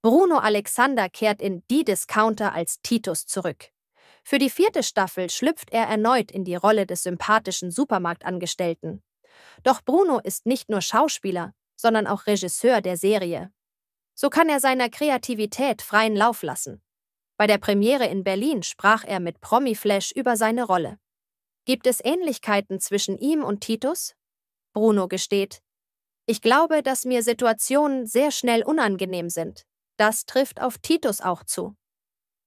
Bruno Alexander kehrt in Die Discounter als Titus zurück. Für die vierte Staffel schlüpft er erneut in die Rolle des sympathischen Supermarktangestellten. Doch Bruno ist nicht nur Schauspieler, sondern auch Regisseur der Serie. So kann er seiner Kreativität freien Lauf lassen. Bei der Premiere in Berlin sprach er mit Promi Flash über seine Rolle. Gibt es Ähnlichkeiten zwischen ihm und Titus? Bruno gesteht, ich glaube, dass mir Situationen sehr schnell unangenehm sind. Das trifft auf Titus auch zu.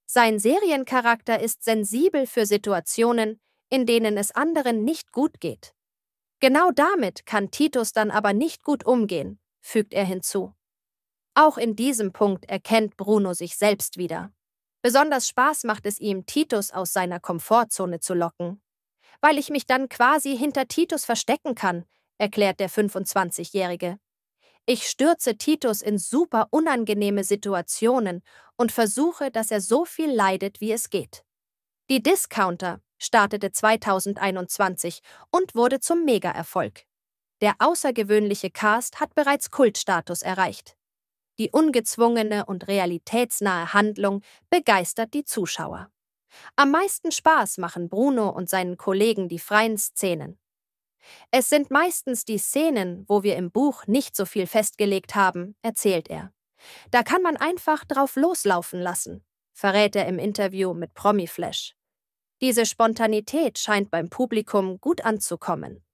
Sein Seriencharakter ist sensibel für Situationen, in denen es anderen nicht gut geht. Genau damit kann Titus dann aber nicht gut umgehen, fügt er hinzu. Auch in diesem Punkt erkennt Bruno sich selbst wieder. Besonders Spaß macht es ihm, Titus aus seiner Komfortzone zu locken. Weil ich mich dann quasi hinter Titus verstecken kann, erklärt der 25-Jährige. Ich stürze Titus in super unangenehme Situationen und versuche, dass er so viel leidet, wie es geht. Die Discounter startete 2021 und wurde zum Megaerfolg. Der außergewöhnliche Cast hat bereits Kultstatus erreicht. Die ungezwungene und realitätsnahe Handlung begeistert die Zuschauer. Am meisten Spaß machen Bruno und seinen Kollegen die freien Szenen. Es sind meistens die Szenen, wo wir im Buch nicht so viel festgelegt haben, erzählt er. Da kann man einfach drauf loslaufen lassen, verrät er im Interview mit Promi Flash. Diese Spontanität scheint beim Publikum gut anzukommen.